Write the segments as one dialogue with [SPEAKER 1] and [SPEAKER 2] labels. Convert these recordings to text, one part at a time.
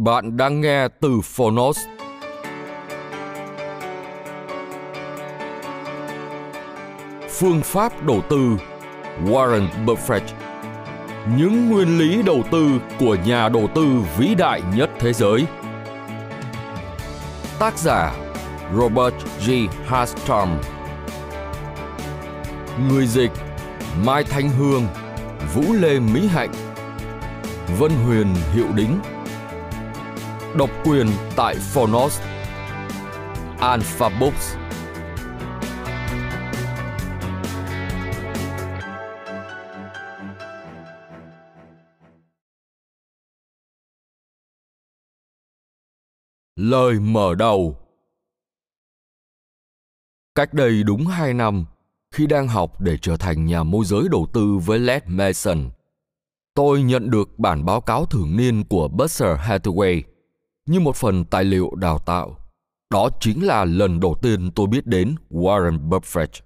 [SPEAKER 1] Bạn đang nghe từ Phonos. Phương pháp đầu tư Warren Buffett Những nguyên lý đầu tư của nhà đầu tư vĩ đại nhất thế giới Tác giả Robert G. Hastrom Người dịch Mai Thanh Hương Vũ Lê Mỹ Hạnh Vân Huyền Hiệu Đính độc quyền tại Phonos, Alpha Books. Lời mở đầu Cách đây đúng 2 năm, khi đang học để trở thành nhà môi giới đầu tư với Led Mason, tôi nhận được bản báo cáo thường niên của Berkshire Hathaway – như một phần tài liệu đào tạo. Đó chính là lần đầu tiên tôi biết đến Warren Buffett.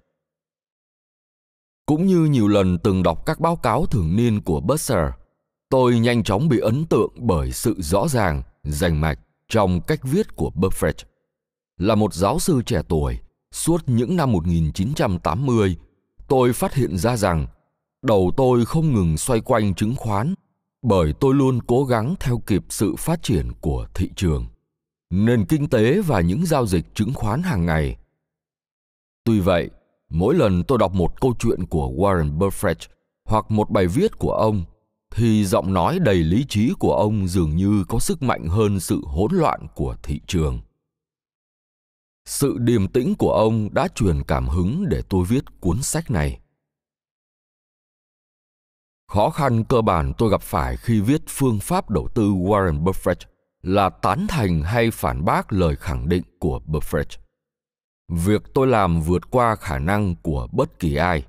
[SPEAKER 1] Cũng như nhiều lần từng đọc các báo cáo thường niên của Berkshire tôi nhanh chóng bị ấn tượng bởi sự rõ ràng, rành mạch trong cách viết của Buffett. Là một giáo sư trẻ tuổi, suốt những năm 1980, tôi phát hiện ra rằng đầu tôi không ngừng xoay quanh chứng khoán bởi tôi luôn cố gắng theo kịp sự phát triển của thị trường nền kinh tế và những giao dịch chứng khoán hàng ngày tuy vậy mỗi lần tôi đọc một câu chuyện của warren buffett hoặc một bài viết của ông thì giọng nói đầy lý trí của ông dường như có sức mạnh hơn sự hỗn loạn của thị trường sự điềm tĩnh của ông đã truyền cảm hứng để tôi viết cuốn sách này Khó khăn cơ bản tôi gặp phải khi viết phương pháp đầu tư Warren Buffett là tán thành hay phản bác lời khẳng định của Buffett. Việc tôi làm vượt qua khả năng của bất kỳ ai.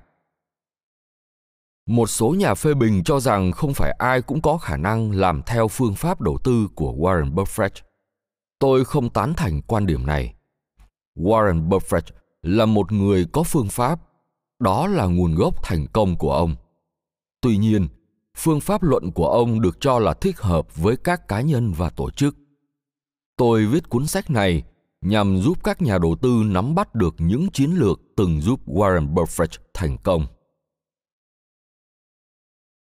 [SPEAKER 1] Một số nhà phê bình cho rằng không phải ai cũng có khả năng làm theo phương pháp đầu tư của Warren Buffett. Tôi không tán thành quan điểm này. Warren Buffett là một người có phương pháp, đó là nguồn gốc thành công của ông Tuy nhiên, phương pháp luận của ông được cho là thích hợp với các cá nhân và tổ chức. Tôi viết cuốn sách này nhằm giúp các nhà đầu tư nắm bắt được những chiến lược từng giúp Warren Buffett thành công.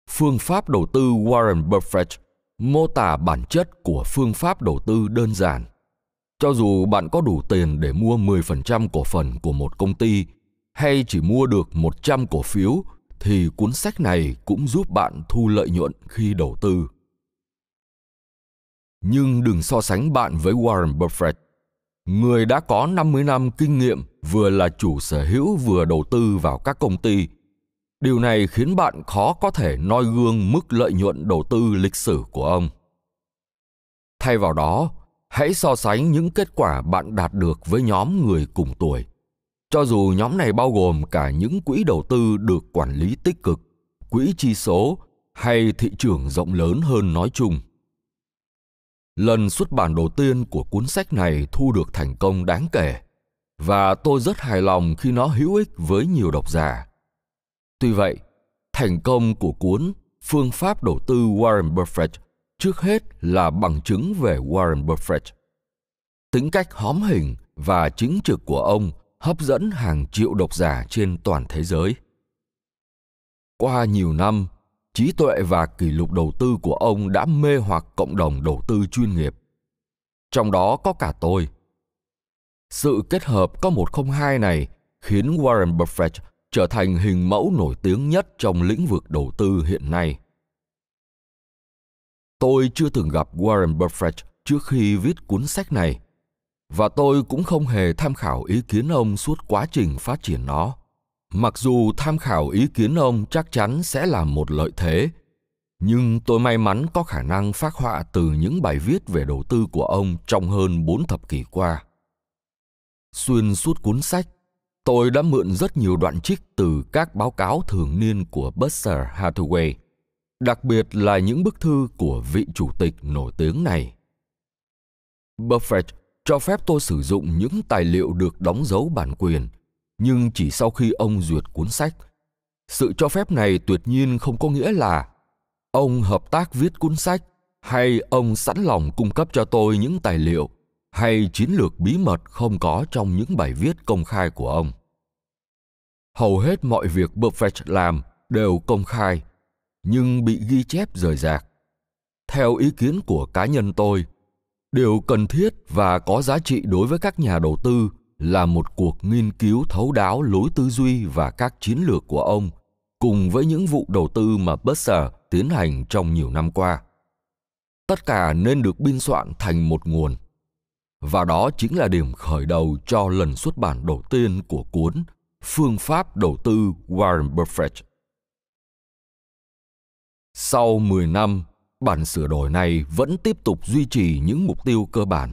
[SPEAKER 1] Phương pháp đầu tư Warren Buffett mô tả bản chất của phương pháp đầu tư đơn giản. Cho dù bạn có đủ tiền để mua 10% cổ phần của một công ty hay chỉ mua được 100 cổ phiếu thì cuốn sách này cũng giúp bạn thu lợi nhuận khi đầu tư. Nhưng đừng so sánh bạn với Warren Buffett, người đã có 50 năm kinh nghiệm vừa là chủ sở hữu vừa đầu tư vào các công ty. Điều này khiến bạn khó có thể noi gương mức lợi nhuận đầu tư lịch sử của ông. Thay vào đó, hãy so sánh những kết quả bạn đạt được với nhóm người cùng tuổi – cho dù nhóm này bao gồm cả những quỹ đầu tư được quản lý tích cực, quỹ chi số hay thị trường rộng lớn hơn nói chung. Lần xuất bản đầu tiên của cuốn sách này thu được thành công đáng kể và tôi rất hài lòng khi nó hữu ích với nhiều độc giả. Tuy vậy, thành công của cuốn Phương pháp đầu tư Warren Buffett trước hết là bằng chứng về Warren Buffett. Tính cách hóm hình và chính trực của ông – hấp dẫn hàng triệu độc giả trên toàn thế giới. Qua nhiều năm, trí tuệ và kỷ lục đầu tư của ông đã mê hoặc cộng đồng đầu tư chuyên nghiệp. Trong đó có cả tôi. Sự kết hợp có 102 này khiến Warren Buffett trở thành hình mẫu nổi tiếng nhất trong lĩnh vực đầu tư hiện nay. Tôi chưa từng gặp Warren Buffett trước khi viết cuốn sách này, và tôi cũng không hề tham khảo ý kiến ông suốt quá trình phát triển nó mặc dù tham khảo ý kiến ông chắc chắn sẽ là một lợi thế nhưng tôi may mắn có khả năng phát họa từ những bài viết về đầu tư của ông trong hơn bốn thập kỷ qua. Xuyên suốt cuốn sách, tôi đã mượn rất nhiều đoạn trích từ các báo cáo thường niên của Berkshire Hathaway, đặc biệt là những bức thư của vị chủ tịch nổi tiếng này. Buffett cho phép tôi sử dụng những tài liệu được đóng dấu bản quyền, nhưng chỉ sau khi ông duyệt cuốn sách. Sự cho phép này tuyệt nhiên không có nghĩa là ông hợp tác viết cuốn sách hay ông sẵn lòng cung cấp cho tôi những tài liệu hay chiến lược bí mật không có trong những bài viết công khai của ông. Hầu hết mọi việc Buffett làm đều công khai, nhưng bị ghi chép rời rạc. Theo ý kiến của cá nhân tôi – điều cần thiết và có giá trị đối với các nhà đầu tư là một cuộc nghiên cứu thấu đáo lối tư duy và các chiến lược của ông cùng với những vụ đầu tư mà Buster tiến hành trong nhiều năm qua. Tất cả nên được biên soạn thành một nguồn. Và đó chính là điểm khởi đầu cho lần xuất bản đầu tiên của cuốn Phương pháp đầu tư Warren Buffett. Sau 10 năm Bản sửa đổi này vẫn tiếp tục duy trì những mục tiêu cơ bản.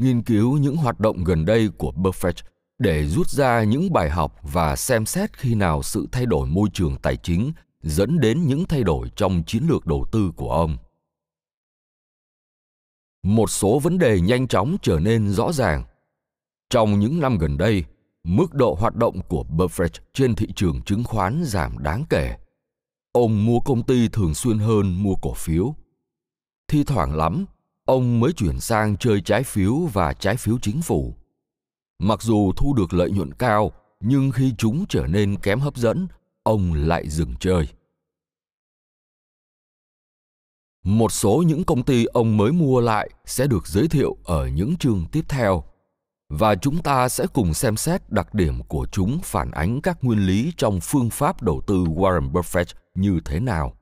[SPEAKER 1] Nghiên cứu những hoạt động gần đây của Buffett để rút ra những bài học và xem xét khi nào sự thay đổi môi trường tài chính dẫn đến những thay đổi trong chiến lược đầu tư của ông. Một số vấn đề nhanh chóng trở nên rõ ràng. Trong những năm gần đây, mức độ hoạt động của Buffett trên thị trường chứng khoán giảm đáng kể Ông mua công ty thường xuyên hơn mua cổ phiếu. Thi thoảng lắm, ông mới chuyển sang chơi trái phiếu và trái phiếu chính phủ. Mặc dù thu được lợi nhuận cao, nhưng khi chúng trở nên kém hấp dẫn, ông lại dừng chơi. Một số những công ty ông mới mua lại sẽ được giới thiệu ở những chương tiếp theo và chúng ta sẽ cùng xem xét đặc điểm của chúng phản ánh các nguyên lý trong phương pháp đầu tư Warren Buffett như thế nào.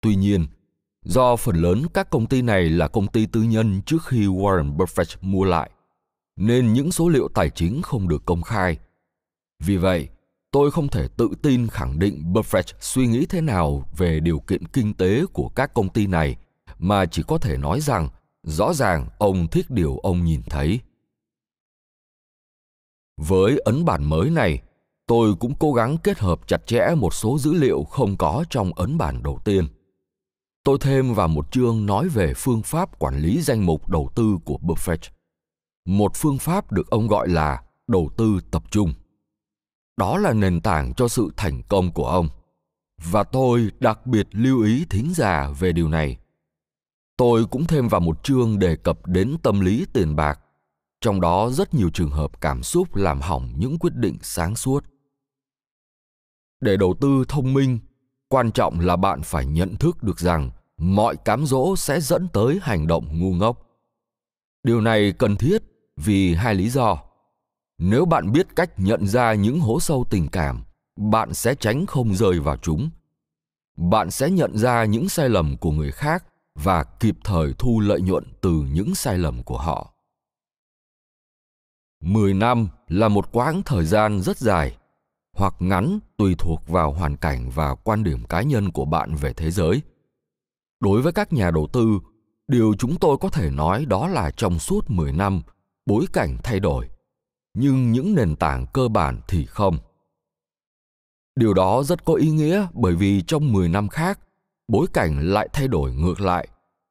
[SPEAKER 1] Tuy nhiên, do phần lớn các công ty này là công ty tư nhân trước khi Warren Buffett mua lại, nên những số liệu tài chính không được công khai. Vì vậy, tôi không thể tự tin khẳng định Buffett suy nghĩ thế nào về điều kiện kinh tế của các công ty này, mà chỉ có thể nói rằng rõ ràng ông thích điều ông nhìn thấy. Với ấn bản mới này, tôi cũng cố gắng kết hợp chặt chẽ một số dữ liệu không có trong ấn bản đầu tiên. Tôi thêm vào một chương nói về phương pháp quản lý danh mục đầu tư của Buffett. Một phương pháp được ông gọi là đầu tư tập trung. Đó là nền tảng cho sự thành công của ông. Và tôi đặc biệt lưu ý thính giả về điều này. Tôi cũng thêm vào một chương đề cập đến tâm lý tiền bạc trong đó rất nhiều trường hợp cảm xúc làm hỏng những quyết định sáng suốt để đầu tư thông minh quan trọng là bạn phải nhận thức được rằng mọi cám dỗ sẽ dẫn tới hành động ngu ngốc điều này cần thiết vì hai lý do nếu bạn biết cách nhận ra những hố sâu tình cảm bạn sẽ tránh không rơi vào chúng bạn sẽ nhận ra những sai lầm của người khác và kịp thời thu lợi nhuận từ những sai lầm của họ 10 năm là một quãng thời gian rất dài, hoặc ngắn tùy thuộc vào hoàn cảnh và quan điểm cá nhân của bạn về thế giới. Đối với các nhà đầu tư, điều chúng tôi có thể nói đó là trong suốt 10 năm, bối cảnh thay đổi, nhưng những nền tảng cơ bản thì không. Điều đó rất có ý nghĩa bởi vì trong 10 năm khác, bối cảnh lại thay đổi ngược lại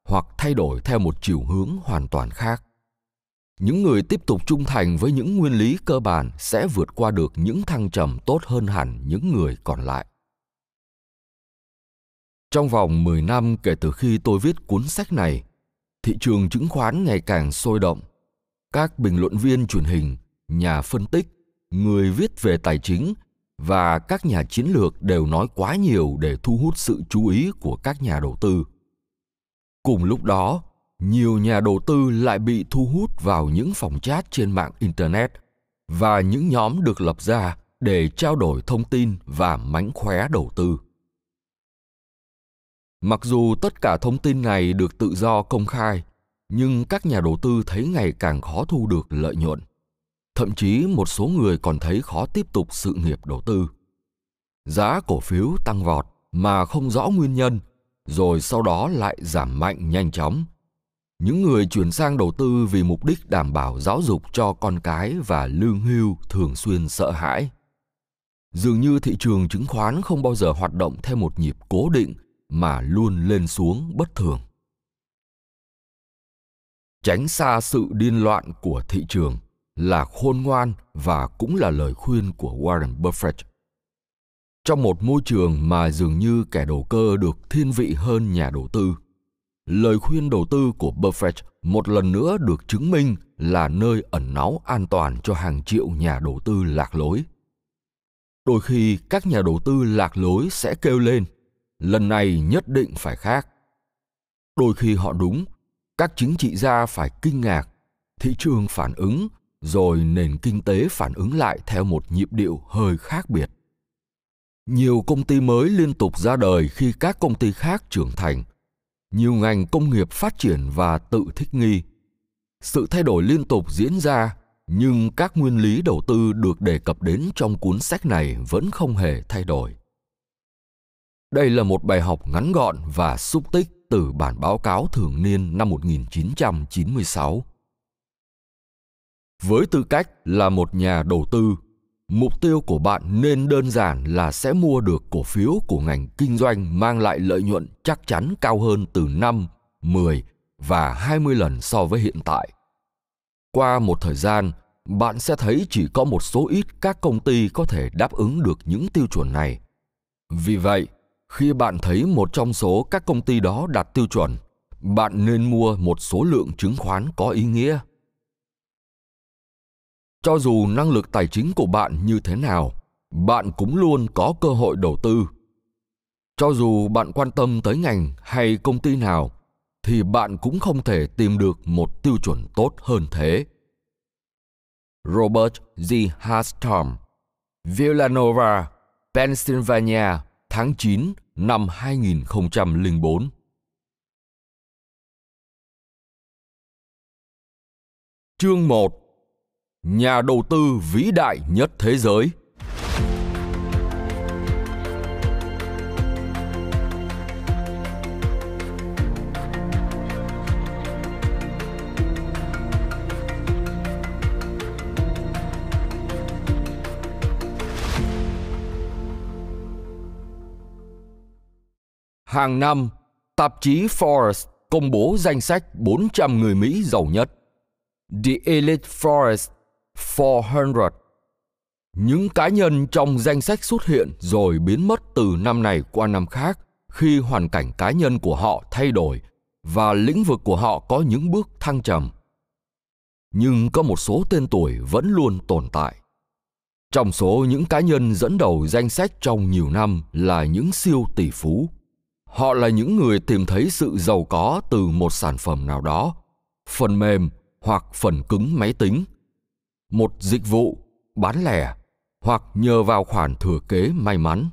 [SPEAKER 1] hoặc thay đổi theo một chiều hướng hoàn toàn khác những người tiếp tục trung thành với những nguyên lý cơ bản sẽ vượt qua được những thăng trầm tốt hơn hẳn những người còn lại. Trong vòng 10 năm kể từ khi tôi viết cuốn sách này, thị trường chứng khoán ngày càng sôi động. Các bình luận viên truyền hình, nhà phân tích, người viết về tài chính và các nhà chiến lược đều nói quá nhiều để thu hút sự chú ý của các nhà đầu tư. Cùng lúc đó, nhiều nhà đầu tư lại bị thu hút vào những phòng chat trên mạng internet và những nhóm được lập ra để trao đổi thông tin và mánh khóe đầu tư mặc dù tất cả thông tin này được tự do công khai nhưng các nhà đầu tư thấy ngày càng khó thu được lợi nhuận thậm chí một số người còn thấy khó tiếp tục sự nghiệp đầu tư giá cổ phiếu tăng vọt mà không rõ nguyên nhân rồi sau đó lại giảm mạnh nhanh chóng những người chuyển sang đầu tư vì mục đích đảm bảo giáo dục cho con cái và lương hưu thường xuyên sợ hãi dường như thị trường chứng khoán không bao giờ hoạt động theo một nhịp cố định mà luôn lên xuống bất thường tránh xa sự điên loạn của thị trường là khôn ngoan và cũng là lời khuyên của Warren Buffett. Trong một môi trường mà dường như kẻ đầu cơ được thiên vị hơn nhà đầu tư, lời khuyên đầu tư của Buffett một lần nữa được chứng minh là nơi ẩn náu an toàn cho hàng triệu nhà đầu tư lạc lối. Đôi khi các nhà đầu tư lạc lối sẽ kêu lên, lần này nhất định phải khác. Đôi khi họ đúng, các chính trị gia phải kinh ngạc, thị trường phản ứng, rồi nền kinh tế phản ứng lại theo một nhịp điệu hơi khác biệt. Nhiều công ty mới liên tục ra đời khi các công ty khác trưởng thành – nhiều ngành công nghiệp phát triển và tự thích nghi. Sự thay đổi liên tục diễn ra, nhưng các nguyên lý đầu tư được đề cập đến trong cuốn sách này vẫn không hề thay đổi. Đây là một bài học ngắn gọn và xúc tích từ bản báo cáo thường niên năm 1996. Với tư cách là một nhà đầu tư, mục tiêu của bạn nên đơn giản là sẽ mua được cổ phiếu của ngành kinh doanh mang lại lợi nhuận chắc chắn cao hơn từ 5, 10 và 20 lần so với hiện tại. Qua một thời gian, bạn sẽ thấy chỉ có một số ít các công ty có thể đáp ứng được những tiêu chuẩn này. Vì vậy, khi bạn thấy một trong số các công ty đó đạt tiêu chuẩn, bạn nên mua một số lượng chứng khoán có ý nghĩa cho dù năng lực tài chính của bạn như thế nào bạn cũng luôn có cơ hội đầu tư cho dù bạn quan tâm tới ngành hay công ty nào thì bạn cũng không thể tìm được một tiêu chuẩn tốt hơn thế robert g hastorm villanova pennsylvania tháng 9 năm 2004 Chương 1 nhà đầu tư vĩ đại nhất thế giới. Hàng năm, tạp chí Forbes công bố danh sách 400 người Mỹ giàu nhất. The Elite Forbes 400. Những cá nhân trong danh sách xuất hiện rồi biến mất từ năm này qua năm khác khi hoàn cảnh cá nhân của họ thay đổi và lĩnh vực của họ có những bước thăng trầm. Nhưng có một số tên tuổi vẫn luôn tồn tại. Trong số những cá nhân dẫn đầu danh sách trong nhiều năm là những siêu tỷ phú. Họ là những người tìm thấy sự giàu có từ một sản phẩm nào đó, phần mềm hoặc phần cứng máy tính một dịch vụ, bán lẻ hoặc nhờ vào khoản thừa kế may mắn.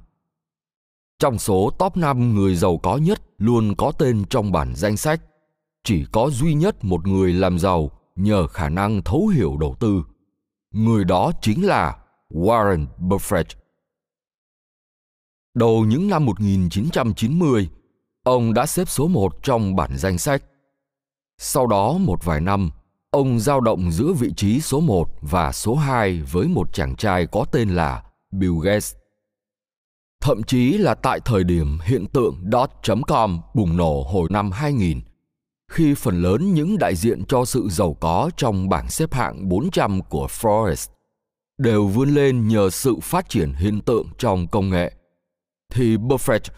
[SPEAKER 1] Trong số top 5 người giàu có nhất luôn có tên trong bản danh sách, chỉ có duy nhất một người làm giàu nhờ khả năng thấu hiểu đầu tư. Người đó chính là Warren Buffett. Đầu những năm 1990, ông đã xếp số 1 trong bản danh sách. Sau đó một vài năm, Ông dao động giữa vị trí số 1 và số 2 với một chàng trai có tên là Bill Gates. Thậm chí là tại thời điểm hiện tượng dot.com bùng nổ hồi năm 2000, khi phần lớn những đại diện cho sự giàu có trong bảng xếp hạng 400 của Forbes đều vươn lên nhờ sự phát triển hiện tượng trong công nghệ, thì Buffett,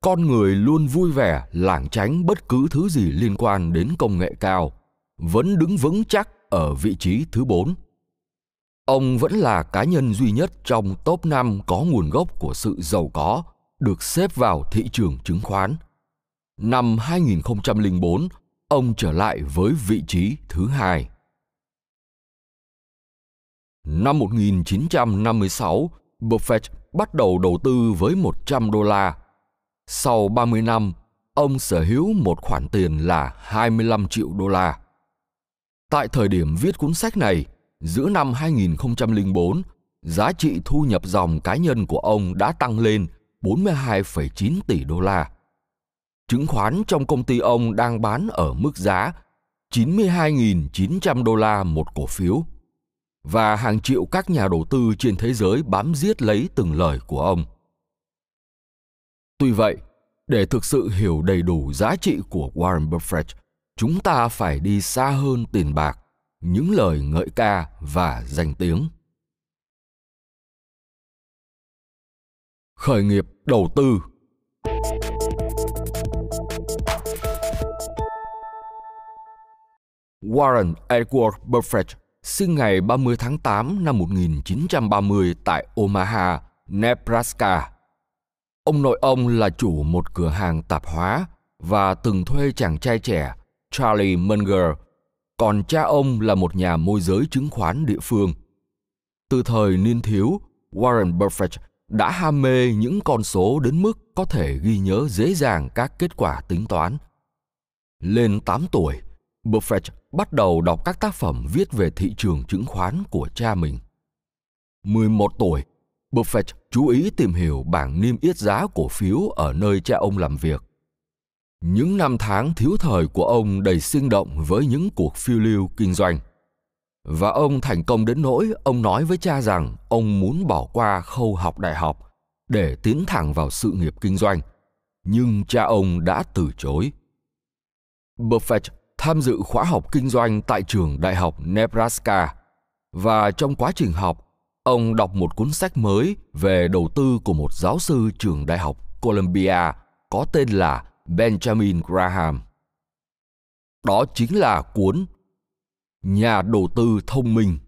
[SPEAKER 1] con người luôn vui vẻ lảng tránh bất cứ thứ gì liên quan đến công nghệ cao – vẫn đứng vững chắc ở vị trí thứ 4. Ông vẫn là cá nhân duy nhất trong top 5 có nguồn gốc của sự giàu có được xếp vào thị trường chứng khoán. Năm 2004, ông trở lại với vị trí thứ hai. Năm 1956, Buffett bắt đầu đầu tư với 100 đô la. Sau 30 năm, ông sở hữu một khoản tiền là 25 triệu đô la. Tại thời điểm viết cuốn sách này, giữa năm 2004, giá trị thu nhập dòng cá nhân của ông đã tăng lên 42,9 tỷ đô la. Chứng khoán trong công ty ông đang bán ở mức giá 92.900 đô la một cổ phiếu và hàng triệu các nhà đầu tư trên thế giới bám giết lấy từng lời của ông. Tuy vậy, để thực sự hiểu đầy đủ giá trị của Warren Buffett, chúng ta phải đi xa hơn tiền bạc những lời ngợi ca và danh tiếng khởi nghiệp đầu tư Warren Edward Buffett sinh ngày 30 tháng 8 năm 1930 tại Omaha, Nebraska. Ông nội ông là chủ một cửa hàng tạp hóa và từng thuê chàng trai trẻ Charlie Munger, còn cha ông là một nhà môi giới chứng khoán địa phương. Từ thời niên thiếu, Warren Buffett đã ham mê những con số đến mức có thể ghi nhớ dễ dàng các kết quả tính toán. Lên 8 tuổi, Buffett bắt đầu đọc các tác phẩm viết về thị trường chứng khoán của cha mình. 11 tuổi, Buffett chú ý tìm hiểu bảng niêm yết giá cổ phiếu ở nơi cha ông làm việc. Những năm tháng thiếu thời của ông đầy sinh động với những cuộc phiêu lưu kinh doanh. Và ông thành công đến nỗi ông nói với cha rằng ông muốn bỏ qua khâu học đại học để tiến thẳng vào sự nghiệp kinh doanh. Nhưng cha ông đã từ chối. Buffett tham dự khóa học kinh doanh tại trường Đại học Nebraska và trong quá trình học, ông đọc một cuốn sách mới về đầu tư của một giáo sư trường Đại học Columbia có tên là Benjamin Graham. Đó chính là cuốn Nhà đầu tư thông minh.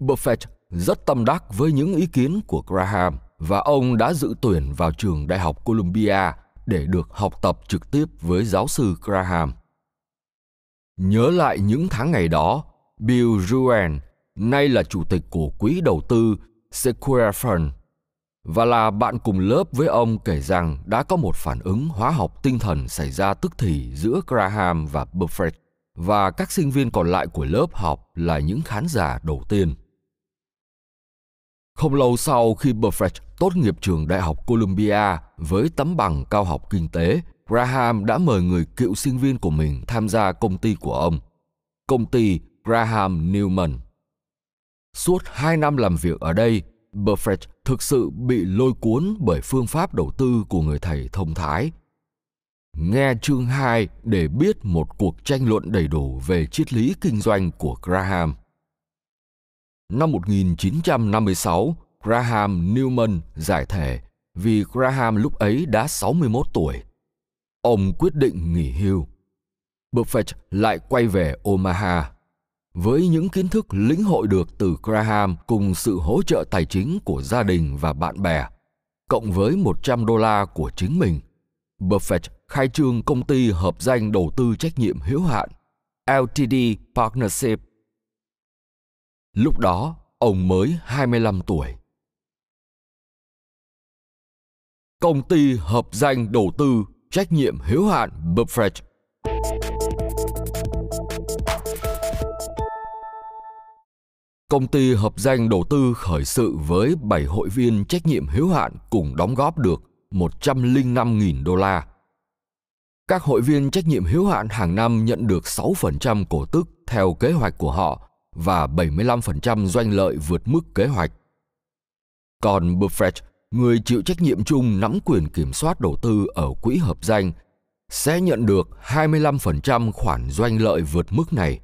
[SPEAKER 1] Buffett rất tâm đắc với những ý kiến của Graham và ông đã dự tuyển vào trường Đại học Columbia để được học tập trực tiếp với giáo sư Graham. Nhớ lại những tháng ngày đó, Bill Ruane, nay là chủ tịch của quỹ đầu tư Sequoia Fund, và là bạn cùng lớp với ông kể rằng đã có một phản ứng hóa học tinh thần xảy ra tức thì giữa Graham và Buffett và các sinh viên còn lại của lớp học là những khán giả đầu tiên. Không lâu sau khi Buffett tốt nghiệp trường Đại học Columbia với tấm bằng cao học kinh tế, Graham đã mời người cựu sinh viên của mình tham gia công ty của ông, công ty Graham Newman. Suốt hai năm làm việc ở đây, Buffett thực sự bị lôi cuốn bởi phương pháp đầu tư của người thầy thông thái. Nghe chương 2 để biết một cuộc tranh luận đầy đủ về triết lý kinh doanh của Graham. Năm 1956, Graham Newman giải thể vì Graham lúc ấy đã 61 tuổi. Ông quyết định nghỉ hưu. Buffett lại quay về Omaha với những kiến thức lĩnh hội được từ Graham cùng sự hỗ trợ tài chính của gia đình và bạn bè, cộng với 100 đô la của chính mình, Buffett khai trương công ty hợp danh đầu tư trách nhiệm hữu hạn LTD Partnership. Lúc đó, ông mới 25 tuổi. Công ty hợp danh đầu tư trách nhiệm hữu hạn Buffett công ty hợp danh đầu tư khởi sự với 7 hội viên trách nhiệm hiếu hạn cùng đóng góp được 105.000 đô la. Các hội viên trách nhiệm hiếu hạn hàng năm nhận được 6% cổ tức theo kế hoạch của họ và 75% doanh lợi vượt mức kế hoạch. Còn Buffett, người chịu trách nhiệm chung nắm quyền kiểm soát đầu tư ở quỹ hợp danh, sẽ nhận được 25% khoản doanh lợi vượt mức này.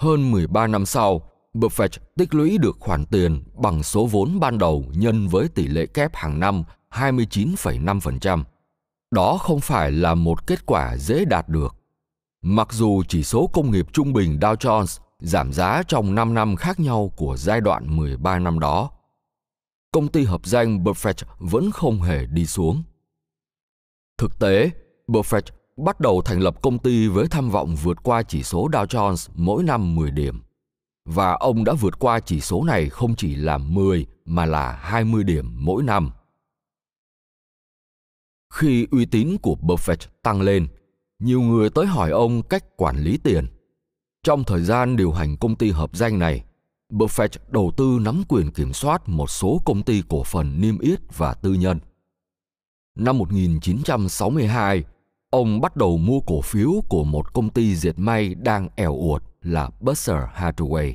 [SPEAKER 1] Hơn 13 năm sau, Buffett tích lũy được khoản tiền bằng số vốn ban đầu nhân với tỷ lệ kép hàng năm 29,5%. Đó không phải là một kết quả dễ đạt được. Mặc dù chỉ số công nghiệp trung bình Dow Jones giảm giá trong 5 năm khác nhau của giai đoạn 13 năm đó, công ty hợp danh Buffett vẫn không hề đi xuống. Thực tế, Buffett bắt đầu thành lập công ty với tham vọng vượt qua chỉ số Dow Jones mỗi năm 10 điểm và ông đã vượt qua chỉ số này không chỉ là 10 mà là 20 điểm mỗi năm. Khi uy tín của Buffett tăng lên, nhiều người tới hỏi ông cách quản lý tiền. Trong thời gian điều hành công ty hợp danh này, Buffett đầu tư nắm quyền kiểm soát một số công ty cổ phần niêm yết và tư nhân. Năm 1962, ông bắt đầu mua cổ phiếu của một công ty diệt may đang ẻo uột là Berkshire Hathaway.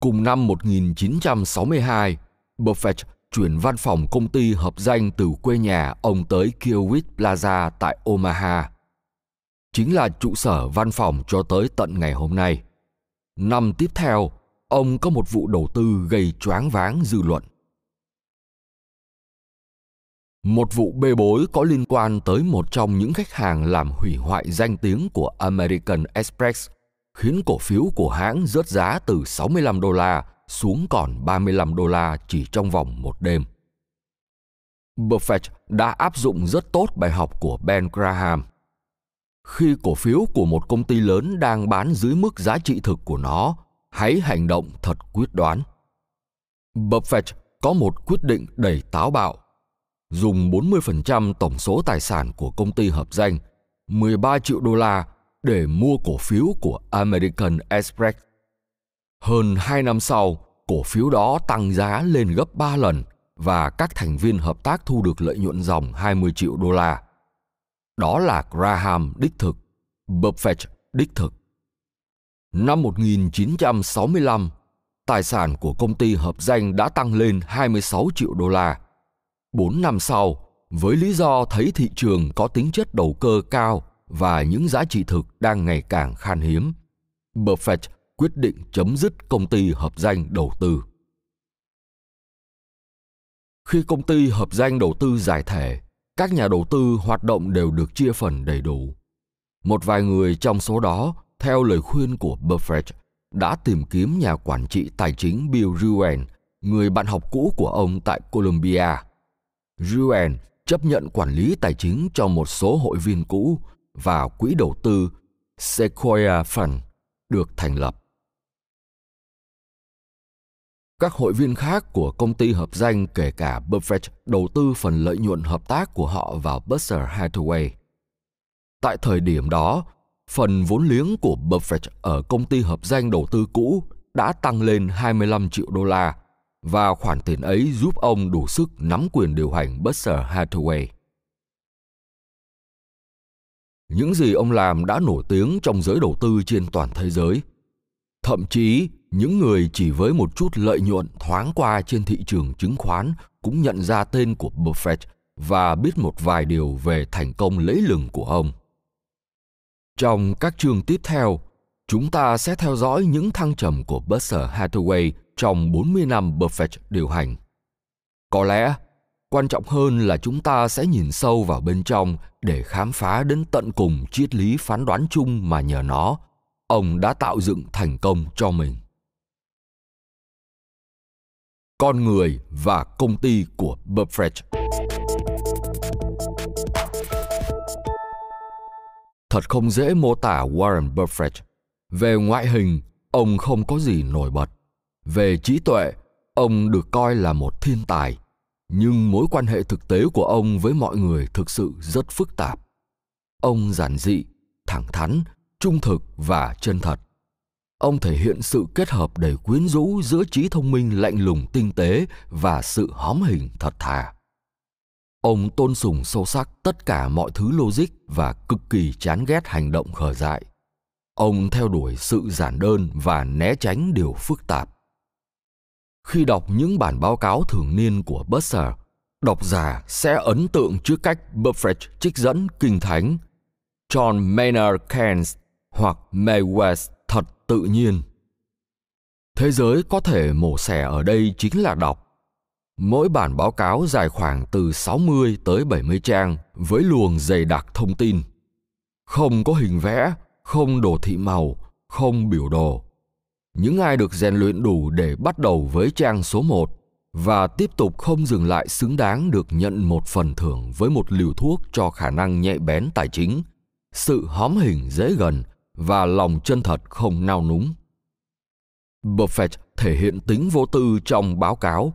[SPEAKER 1] Cùng năm 1962, Buffett chuyển văn phòng công ty hợp danh từ quê nhà ông tới Kiewit Plaza tại Omaha, chính là trụ sở văn phòng cho tới tận ngày hôm nay. Năm tiếp theo, ông có một vụ đầu tư gây choáng váng dư luận. Một vụ bê bối có liên quan tới một trong những khách hàng làm hủy hoại danh tiếng của American Express khiến cổ phiếu của hãng rớt giá từ 65 đô la xuống còn 35 đô la chỉ trong vòng một đêm. Buffett đã áp dụng rất tốt bài học của Ben Graham. Khi cổ phiếu của một công ty lớn đang bán dưới mức giá trị thực của nó, hãy hành động thật quyết đoán. Buffett có một quyết định đầy táo bạo dùng 40% tổng số tài sản của công ty hợp danh 13 triệu đô la để mua cổ phiếu của American Express. Hơn 2 năm sau, cổ phiếu đó tăng giá lên gấp 3 lần và các thành viên hợp tác thu được lợi nhuận dòng 20 triệu đô la. Đó là Graham đích thực, Buffett đích thực. Năm 1965, tài sản của công ty hợp danh đã tăng lên 26 triệu đô la 4 năm sau, với lý do thấy thị trường có tính chất đầu cơ cao và những giá trị thực đang ngày càng khan hiếm, Buffett quyết định chấm dứt công ty hợp danh đầu tư. Khi công ty hợp danh đầu tư giải thể, các nhà đầu tư hoạt động đều được chia phần đầy đủ. Một vài người trong số đó, theo lời khuyên của Buffett, đã tìm kiếm nhà quản trị tài chính Bill Ruan, người bạn học cũ của ông tại Columbia – Yuen chấp nhận quản lý tài chính cho một số hội viên cũ và quỹ đầu tư Sequoia Fund được thành lập. Các hội viên khác của công ty hợp danh kể cả Buffett đầu tư phần lợi nhuận hợp tác của họ vào Berkshire Hathaway. Tại thời điểm đó, phần vốn liếng của Buffett ở công ty hợp danh đầu tư cũ đã tăng lên 25 triệu đô la và khoản tiền ấy giúp ông đủ sức nắm quyền điều hành Berkshire Hathaway. Những gì ông làm đã nổi tiếng trong giới đầu tư trên toàn thế giới. Thậm chí, những người chỉ với một chút lợi nhuận thoáng qua trên thị trường chứng khoán cũng nhận ra tên của Buffett và biết một vài điều về thành công lẫy lừng của ông. Trong các chương tiếp theo, chúng ta sẽ theo dõi những thăng trầm của Berkshire Hathaway trong 40 năm Buffett điều hành. Có lẽ, quan trọng hơn là chúng ta sẽ nhìn sâu vào bên trong để khám phá đến tận cùng triết lý phán đoán chung mà nhờ nó, ông đã tạo dựng thành công cho mình. Con người và công ty của Buffett Thật không dễ mô tả Warren Buffett. Về ngoại hình, ông không có gì nổi bật về trí tuệ ông được coi là một thiên tài nhưng mối quan hệ thực tế của ông với mọi người thực sự rất phức tạp ông giản dị thẳng thắn trung thực và chân thật ông thể hiện sự kết hợp đầy quyến rũ giữa trí thông minh lạnh lùng tinh tế và sự hóm hình thật thà ông tôn sùng sâu sắc tất cả mọi thứ logic và cực kỳ chán ghét hành động khờ dại ông theo đuổi sự giản đơn và né tránh điều phức tạp khi đọc những bản báo cáo thường niên của Buster, độc giả sẽ ấn tượng trước cách Buffett trích dẫn Kinh Thánh, John Maynard Keynes hoặc May West thật tự nhiên. Thế giới có thể mổ xẻ ở đây chính là đọc. Mỗi bản báo cáo dài khoảng từ 60 tới 70 trang với luồng dày đặc thông tin. Không có hình vẽ, không đồ thị màu, không biểu đồ những ai được rèn luyện đủ để bắt đầu với trang số 1 và tiếp tục không dừng lại xứng đáng được nhận một phần thưởng với một liều thuốc cho khả năng nhạy bén tài chính, sự hóm hình dễ gần và lòng chân thật không nao núng. Buffett thể hiện tính vô tư trong báo cáo.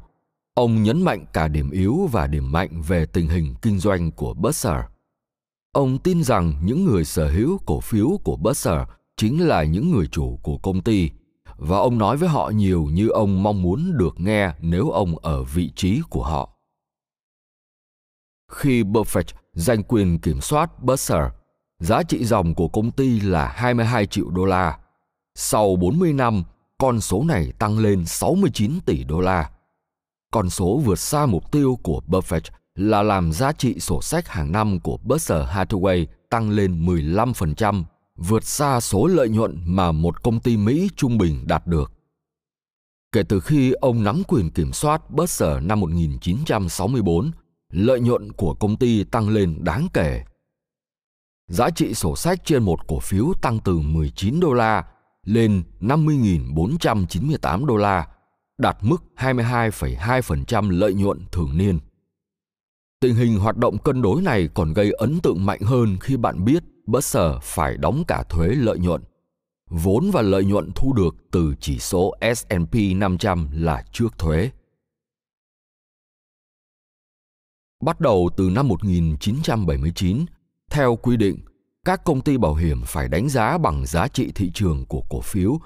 [SPEAKER 1] Ông nhấn mạnh cả điểm yếu và điểm mạnh về tình hình kinh doanh của Berkshire. Ông tin rằng những người sở hữu cổ phiếu của Berkshire chính là những người chủ của công ty – và ông nói với họ nhiều như ông mong muốn được nghe nếu ông ở vị trí của họ. Khi Buffett giành quyền kiểm soát Berkshire, giá trị dòng của công ty là 22 triệu đô la. Sau 40 năm, con số này tăng lên 69 tỷ đô la. Con số vượt xa mục tiêu của Buffett là làm giá trị sổ sách hàng năm của Berkshire Hathaway tăng lên 15% vượt xa số lợi nhuận mà một công ty Mỹ trung bình đạt được. Kể từ khi ông nắm quyền kiểm soát bớt sở năm 1964, lợi nhuận của công ty tăng lên đáng kể. Giá trị sổ sách trên một cổ phiếu tăng từ 19 đô la lên 50.498 đô la, đạt mức 22,2% lợi nhuận thường niên. Tình hình hoạt động cân đối này còn gây ấn tượng mạnh hơn khi bạn biết bất sở phải đóng cả thuế lợi nhuận. Vốn và lợi nhuận thu được từ chỉ số S&P 500 là trước thuế. Bắt đầu từ năm 1979, theo quy định, các công ty bảo hiểm phải đánh giá bằng giá trị thị trường của cổ phiếu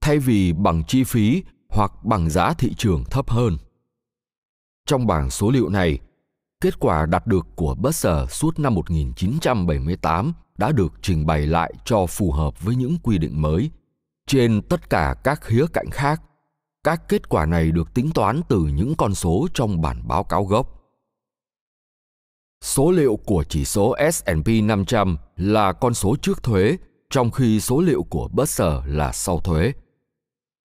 [SPEAKER 1] thay vì bằng chi phí hoặc bằng giá thị trường thấp hơn. Trong bảng số liệu này, kết quả đạt được của Buster suốt năm 1978 đã được trình bày lại cho phù hợp với những quy định mới trên tất cả các khía cạnh khác các kết quả này được tính toán từ những con số trong bản báo cáo gốc số liệu của chỉ số S&P 500 là con số trước thuế, trong khi số liệu của Buster là sau thuế.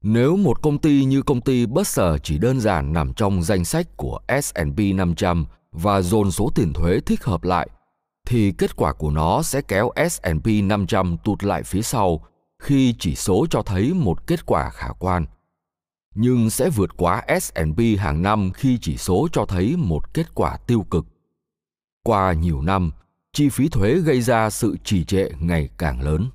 [SPEAKER 1] Nếu một công ty như công ty Buster chỉ đơn giản nằm trong danh sách của S&P 500 và dồn số tiền thuế thích hợp lại thì kết quả của nó sẽ kéo S&P 500 tụt lại phía sau khi chỉ số cho thấy một kết quả khả quan, nhưng sẽ vượt quá S&P hàng năm khi chỉ số cho thấy một kết quả tiêu cực. Qua nhiều năm, chi phí thuế gây ra sự trì trệ ngày càng lớn.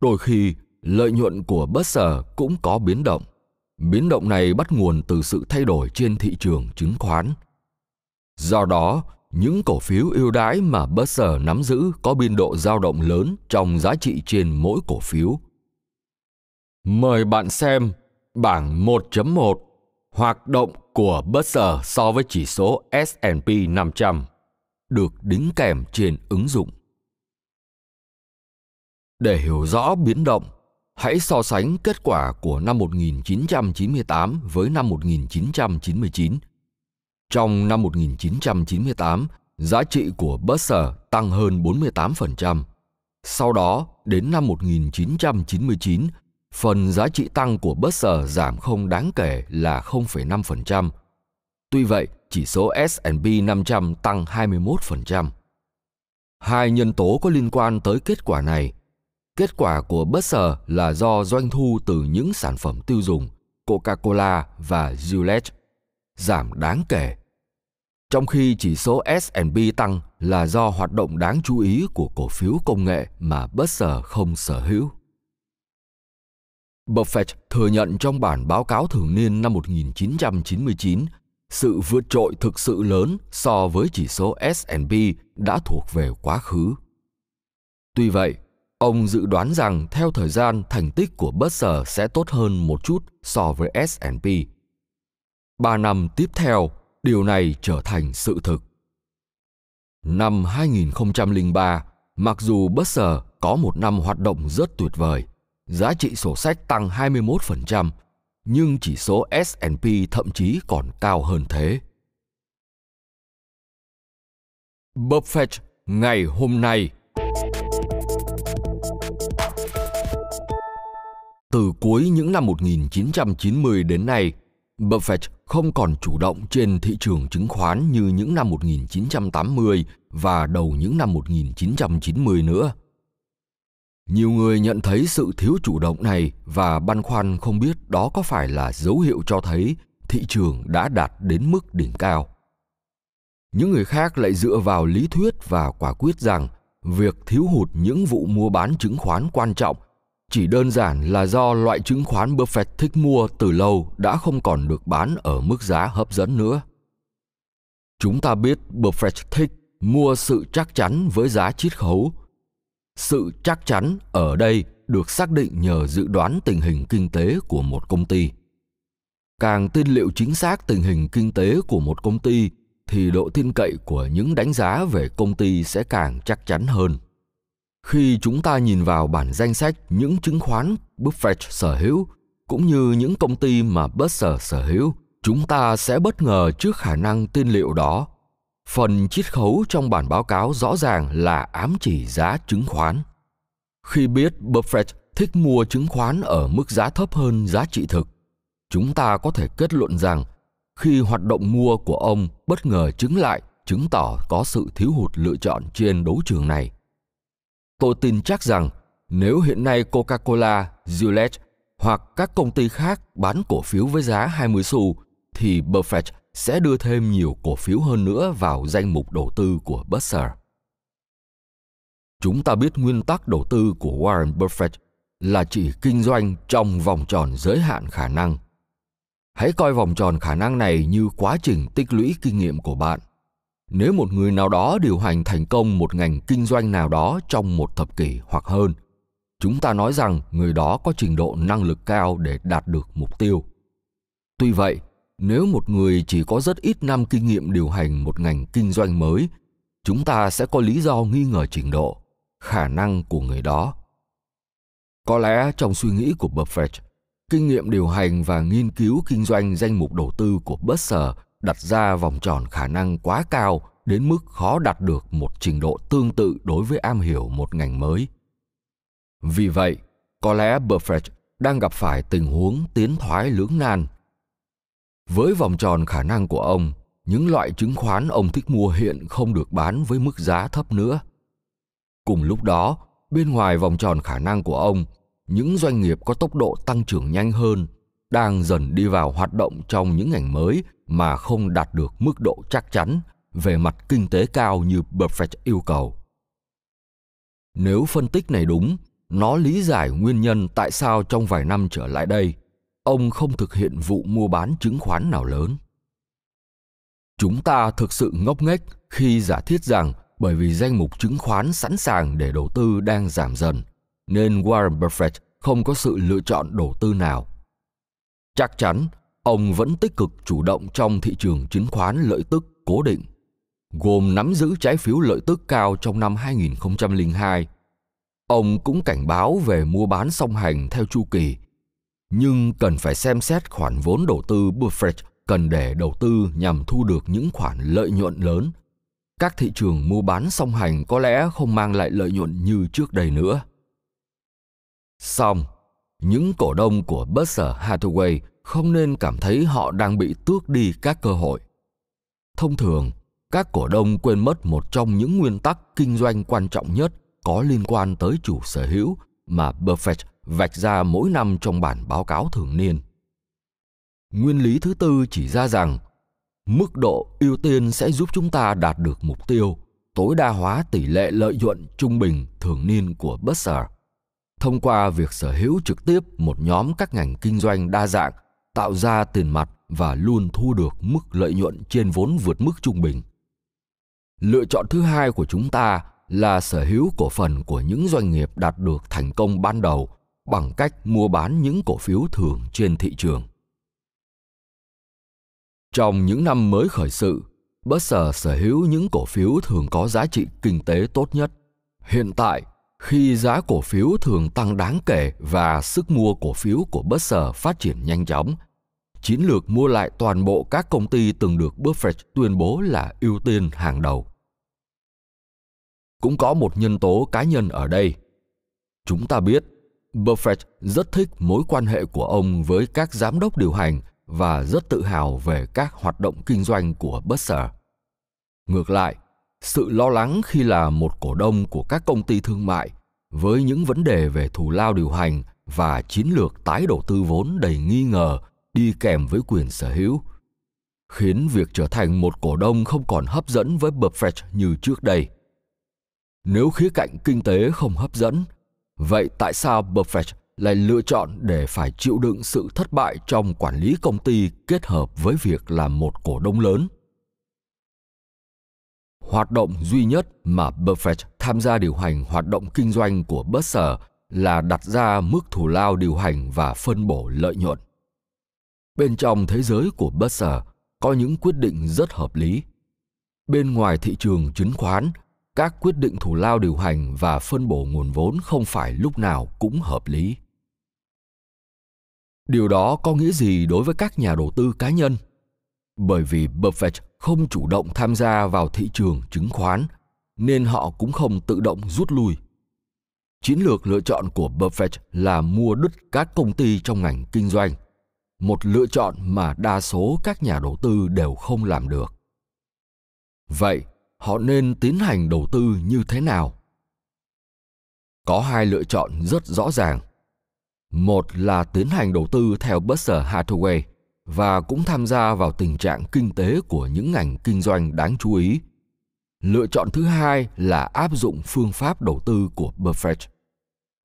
[SPEAKER 1] Đôi khi, lợi nhuận của bất sở cũng có biến động. Biến động này bắt nguồn từ sự thay đổi trên thị trường chứng khoán. Do đó, những cổ phiếu ưu đãi mà Buster nắm giữ có biên độ dao động lớn trong giá trị trên mỗi cổ phiếu. Mời bạn xem bảng 1.1 Hoạt động của Buster so với chỉ số S&P 500 được đính kèm trên ứng dụng. Để hiểu rõ biến động, hãy so sánh kết quả của năm 1998 với năm 1999 trong năm 1998, giá trị của Buster tăng hơn 48%. Sau đó, đến năm 1999, phần giá trị tăng của Buster giảm không đáng kể là 0,5%. Tuy vậy, chỉ số S&P 500 tăng 21%. Hai nhân tố có liên quan tới kết quả này. Kết quả của Buster là do doanh thu từ những sản phẩm tiêu dùng Coca-Cola và Gillette giảm đáng kể trong khi chỉ số S&P tăng là do hoạt động đáng chú ý của cổ phiếu công nghệ mà Buster không sở hữu. Buffett thừa nhận trong bản báo cáo thường niên năm 1999 sự vượt trội thực sự lớn so với chỉ số S&P đã thuộc về quá khứ. Tuy vậy, ông dự đoán rằng theo thời gian thành tích của Buster sẽ tốt hơn một chút so với S&P. Ba năm tiếp theo, điều này trở thành sự thực. Năm 2003, mặc dù bất Buster có một năm hoạt động rất tuyệt vời, giá trị sổ sách tăng 21%, nhưng chỉ số S&P thậm chí còn cao hơn thế. Buffett ngày hôm nay Từ cuối những năm 1990 đến nay, Buffett không còn chủ động trên thị trường chứng khoán như những năm 1980 và đầu những năm 1990 nữa. Nhiều người nhận thấy sự thiếu chủ động này và băn khoăn không biết đó có phải là dấu hiệu cho thấy thị trường đã đạt đến mức đỉnh cao. Những người khác lại dựa vào lý thuyết và quả quyết rằng việc thiếu hụt những vụ mua bán chứng khoán quan trọng chỉ đơn giản là do loại chứng khoán Buffett thích mua từ lâu đã không còn được bán ở mức giá hấp dẫn nữa. Chúng ta biết Buffett thích mua sự chắc chắn với giá chiết khấu. Sự chắc chắn ở đây được xác định nhờ dự đoán tình hình kinh tế của một công ty. Càng tin liệu chính xác tình hình kinh tế của một công ty thì độ tin cậy của những đánh giá về công ty sẽ càng chắc chắn hơn khi chúng ta nhìn vào bản danh sách những chứng khoán Buffett sở hữu cũng như những công ty mà Buster sở hữu, chúng ta sẽ bất ngờ trước khả năng tin liệu đó. Phần chiết khấu trong bản báo cáo rõ ràng là ám chỉ giá chứng khoán. Khi biết Buffett thích mua chứng khoán ở mức giá thấp hơn giá trị thực, chúng ta có thể kết luận rằng khi hoạt động mua của ông bất ngờ chứng lại chứng tỏ có sự thiếu hụt lựa chọn trên đấu trường này Tôi tin chắc rằng nếu hiện nay Coca-Cola, Gillette hoặc các công ty khác bán cổ phiếu với giá 20 xu thì Buffett sẽ đưa thêm nhiều cổ phiếu hơn nữa vào danh mục đầu tư của Berkshire. Chúng ta biết nguyên tắc đầu tư của Warren Buffett là chỉ kinh doanh trong vòng tròn giới hạn khả năng. Hãy coi vòng tròn khả năng này như quá trình tích lũy kinh nghiệm của bạn – nếu một người nào đó điều hành thành công một ngành kinh doanh nào đó trong một thập kỷ hoặc hơn chúng ta nói rằng người đó có trình độ năng lực cao để đạt được mục tiêu tuy vậy nếu một người chỉ có rất ít năm kinh nghiệm điều hành một ngành kinh doanh mới chúng ta sẽ có lý do nghi ngờ trình độ khả năng của người đó có lẽ trong suy nghĩ của buffett kinh nghiệm điều hành và nghiên cứu kinh doanh danh mục đầu tư của Buster đặt ra vòng tròn khả năng quá cao đến mức khó đạt được một trình độ tương tự đối với am hiểu một ngành mới. Vì vậy, có lẽ Buffett đang gặp phải tình huống tiến thoái lưỡng nan. Với vòng tròn khả năng của ông, những loại chứng khoán ông thích mua hiện không được bán với mức giá thấp nữa. Cùng lúc đó, bên ngoài vòng tròn khả năng của ông, những doanh nghiệp có tốc độ tăng trưởng nhanh hơn đang dần đi vào hoạt động trong những ngành mới mà không đạt được mức độ chắc chắn về mặt kinh tế cao như Buffett yêu cầu. Nếu phân tích này đúng, nó lý giải nguyên nhân tại sao trong vài năm trở lại đây, ông không thực hiện vụ mua bán chứng khoán nào lớn. Chúng ta thực sự ngốc nghếch khi giả thiết rằng bởi vì danh mục chứng khoán sẵn sàng để đầu tư đang giảm dần, nên Warren Buffett không có sự lựa chọn đầu tư nào Chắc chắn, ông vẫn tích cực chủ động trong thị trường chứng khoán lợi tức cố định, gồm nắm giữ trái phiếu lợi tức cao trong năm 2002. Ông cũng cảnh báo về mua bán song hành theo chu kỳ, nhưng cần phải xem xét khoản vốn đầu tư Buffett cần để đầu tư nhằm thu được những khoản lợi nhuận lớn. Các thị trường mua bán song hành có lẽ không mang lại lợi nhuận như trước đây nữa. Xong, những cổ đông của Berkshire Hathaway không nên cảm thấy họ đang bị tước đi các cơ hội. Thông thường, các cổ đông quên mất một trong những nguyên tắc kinh doanh quan trọng nhất có liên quan tới chủ sở hữu mà Buffett vạch ra mỗi năm trong bản báo cáo thường niên. Nguyên lý thứ tư chỉ ra rằng mức độ ưu tiên sẽ giúp chúng ta đạt được mục tiêu tối đa hóa tỷ lệ lợi nhuận trung bình thường niên của Berkshire thông qua việc sở hữu trực tiếp một nhóm các ngành kinh doanh đa dạng, tạo ra tiền mặt và luôn thu được mức lợi nhuận trên vốn vượt mức trung bình. Lựa chọn thứ hai của chúng ta là sở hữu cổ phần của những doanh nghiệp đạt được thành công ban đầu bằng cách mua bán những cổ phiếu thường trên thị trường. Trong những năm mới khởi sự, bất Buster sở hữu những cổ phiếu thường có giá trị kinh tế tốt nhất. Hiện tại, khi giá cổ phiếu thường tăng đáng kể và sức mua cổ phiếu của Buster phát triển nhanh chóng. Chiến lược mua lại toàn bộ các công ty từng được Buffett tuyên bố là ưu tiên hàng đầu. Cũng có một nhân tố cá nhân ở đây. Chúng ta biết Buffett rất thích mối quan hệ của ông với các giám đốc điều hành và rất tự hào về các hoạt động kinh doanh của Buster. Ngược lại, sự lo lắng khi là một cổ đông của các công ty thương mại với những vấn đề về thù lao điều hành và chiến lược tái đầu tư vốn đầy nghi ngờ đi kèm với quyền sở hữu khiến việc trở thành một cổ đông không còn hấp dẫn với Buffett như trước đây. Nếu khía cạnh kinh tế không hấp dẫn, vậy tại sao Buffett lại lựa chọn để phải chịu đựng sự thất bại trong quản lý công ty kết hợp với việc là một cổ đông lớn? Hoạt động duy nhất mà Buffett tham gia điều hành hoạt động kinh doanh của Berkshire là đặt ra mức thù lao điều hành và phân bổ lợi nhuận. Bên trong thế giới của Berkshire có những quyết định rất hợp lý. Bên ngoài thị trường chứng khoán, các quyết định thù lao điều hành và phân bổ nguồn vốn không phải lúc nào cũng hợp lý. Điều đó có nghĩa gì đối với các nhà đầu tư cá nhân? Bởi vì Buffett không chủ động tham gia vào thị trường chứng khoán nên họ cũng không tự động rút lui. Chiến lược lựa chọn của Buffett là mua đứt các công ty trong ngành kinh doanh, một lựa chọn mà đa số các nhà đầu tư đều không làm được. Vậy, họ nên tiến hành đầu tư như thế nào? Có hai lựa chọn rất rõ ràng. Một là tiến hành đầu tư theo Berkshire Hathaway – và cũng tham gia vào tình trạng kinh tế của những ngành kinh doanh đáng chú ý. Lựa chọn thứ hai là áp dụng phương pháp đầu tư của Buffett.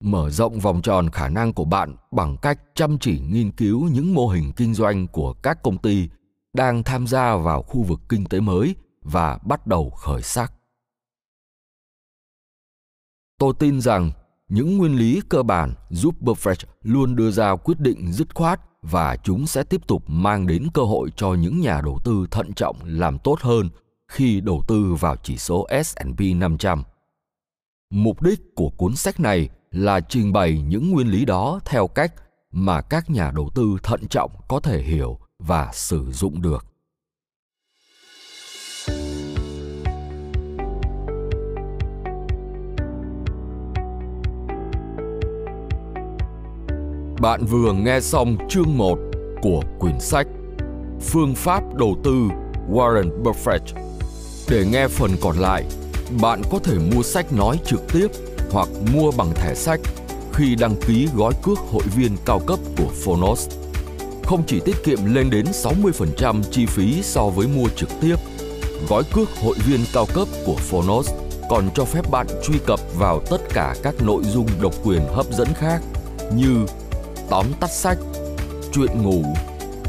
[SPEAKER 1] Mở rộng vòng tròn khả năng của bạn bằng cách chăm chỉ nghiên cứu những mô hình kinh doanh của các công ty đang tham gia vào khu vực kinh tế mới và bắt đầu khởi sắc. Tôi tin rằng những nguyên lý cơ bản giúp Buffett luôn đưa ra quyết định dứt khoát và chúng sẽ tiếp tục mang đến cơ hội cho những nhà đầu tư thận trọng làm tốt hơn khi đầu tư vào chỉ số S&P 500. Mục đích của cuốn sách này là trình bày những nguyên lý đó theo cách mà các nhà đầu tư thận trọng có thể hiểu và sử dụng được Bạn vừa nghe xong chương 1 của quyển sách Phương pháp đầu tư Warren Buffett. Để nghe phần còn lại, bạn có thể mua sách nói trực tiếp hoặc mua bằng thẻ sách khi đăng ký gói cước hội viên cao cấp của Phonos. Không chỉ tiết kiệm lên đến 60% chi phí so với mua trực tiếp, gói cước hội viên cao cấp của Phonos còn cho phép bạn truy cập vào tất cả các nội dung độc quyền hấp dẫn khác như tóm tắt sách, chuyện ngủ,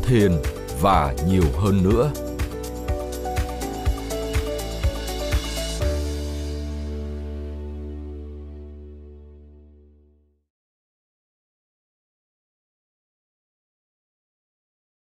[SPEAKER 1] thiền và nhiều hơn nữa.